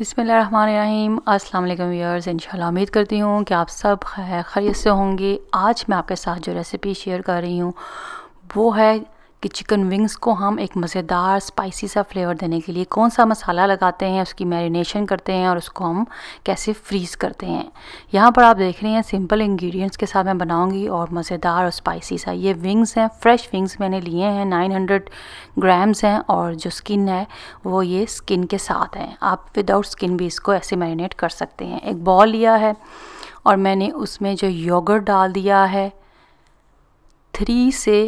बिसमीम अस्सलाम वालेकुम व्यूअर्स इंशाल्लाह उम्मीद करती हूँ कि आप सब खैर खरीत से होंगे आज मैं आपके साथ जो रेसिपी शेयर कर रही हूँ वो है कि चिकन विंग्स को हम एक मज़ेदार स्पाइसी सा फ्लेवर देने के लिए कौन सा मसाला लगाते हैं उसकी मैरिनेशन करते हैं और उसको हम कैसे फ्रीज़ करते हैं यहाँ पर आप देख रहे हैं सिंपल इंग्रेडिएंट्स के साथ मैं बनाऊंगी और मज़ेदार और स्पाइसी सा ये विंग्स हैं फ्रेश विंग्स मैंने लिए हैं 900 ग्राम्स हैं और जो स्किन है वो ये स्किन के साथ हैं आप विदाउट स्किन भी इसको ऐसे मैरिनेट कर सकते हैं एक बॉल लिया है और मैंने उसमें जो योगर्ट डाल दिया है थ्री से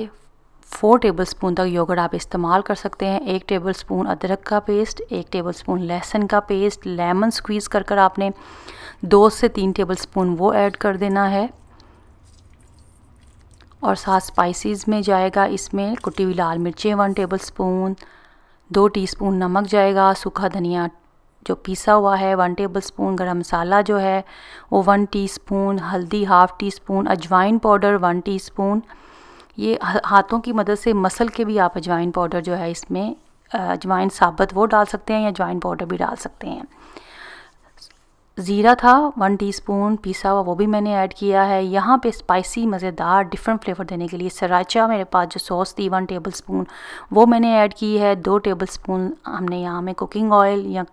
फोर टेबल स्पून तक योगर्ट आप इस्तेमाल कर सकते हैं एक टेबल स्पून अदरक का पेस्ट एक टेबल स्पून लहसुन का पेस्ट लेमन स्क्वीज़ कर कर आपने दो से तीन टेबल स्पून वो ऐड कर देना है और साथ स्पाइसेस में जाएगा इसमें कुटी हुई लाल मिर्चें वन टेबल स्पून दो टीस्पून नमक जाएगा सूखा धनिया जो पीसा हुआ है वन टेबल स्पून गर्म मसाला जो है वो वन टीस्पून हल्दी हाफ़ टी स्पून अजवाइन पाउडर वन टीस्पून ये हाथों की मदद से मसल के भी आप अजवाइन पाउडर जो है इसमें अजवाइन साबत वो डाल सकते हैं या अजवाइन पाउडर भी डाल सकते हैं ज़ीरा था वन टीस्पून पिसा हुआ वो भी मैंने ऐड किया है यहाँ पे स्पाइसी मज़ेदार डिफरेंट फ्लेवर देने के लिए सराचा मेरे पास जो सॉस थी वन टेबल स्पून वो मैंने ऐड की है दो टेबल स्पून हमने यहाँ में कुकिंग ऑयल या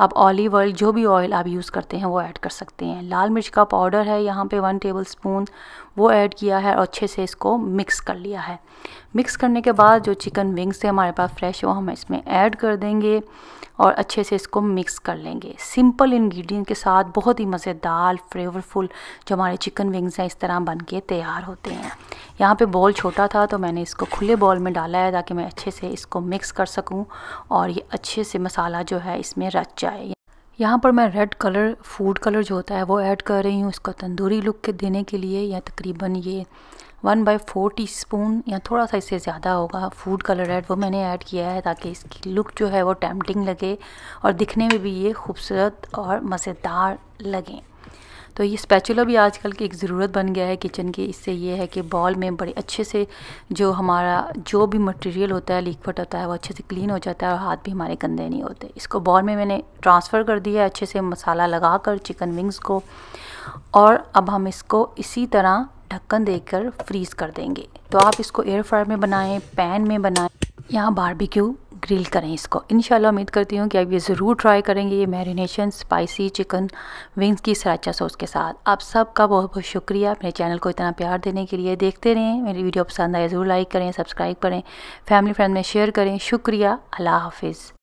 आप ऑलिव ऑयल जो भी ऑयल आप यूज़ करते हैं वो ऐड कर सकते हैं लाल मिर्च का पाउडर है यहाँ पे वन टेबल स्पून वो ऐड किया है और अच्छे से इसको मिक्स कर लिया है मिक्स करने के बाद जो चिकन विंग्स है हमारे पास फ्रेश वो हम इसमें ऐड कर देंगे और अच्छे से इसको मिक्स कर लेंगे सिंपल इंग्रेडिएंट के साथ बहुत ही मज़ेदार फ्लेवरफुल जो हमारे चिकन विंग्स हैं इस तरह बन के तैयार होते हैं यहाँ पे बॉल छोटा था तो मैंने इसको खुले बॉल में डाला है ताकि मैं अच्छे से इसको मिक्स कर सकूँ और ये अच्छे से मसाला जो है इसमें रच जाए यहाँ पर मैं रेड कलर फूड कलर जो होता है वो ऐड कर रही हूँ इसको तंदूरी लुक के देने के लिए या तकरीबन ये one by four teaspoon या थोड़ा सा इससे ज़्यादा होगा फूड कलर रेड वो मैंने ऐड किया है ताकि इसकी लुक जो है वो टैम्पटिंग लगे और दिखने में भी ये खूबसूरत और मज़ेदार लगें तो ये स्पैचुला भी आजकल की एक ज़रूरत बन गया है किचन की इससे ये है कि बॉल में बड़े अच्छे से जो हमारा जो भी मटेरियल होता है लिक्विड होता है वो अच्छे से क्लीन हो जाता है और हाथ भी हमारे गंदे नहीं होते इसको बॉल में मैंने ट्रांसफ़र कर दिया अच्छे से मसाला लगा कर चिकन विंग्स को और अब हम इसको इसी तरह ढक्कन देकर फ्रीज़ कर देंगे तो आप इसको एयर फ्रायर में बनाएं पैन में बनाएं यहाँ बारबेक्यू ग्रिल करें इसको इन उम्मीद करती हूँ कि आप ये ज़रूर ट्राई करेंगे ये मैरिनेशन स्पाइसी चिकन विंग्स की सराचा सॉस के साथ आप सब का बहुत बहुत शुक्रिया मेरे चैनल को इतना प्यार देने के लिए देखते रहें मेरी वीडियो पसंद आए ज़रूर लाइक करें सब्सक्राइब करें फैमिली फ्रेंड में शेयर करें शुक्रिया अल्लाह हाफिज़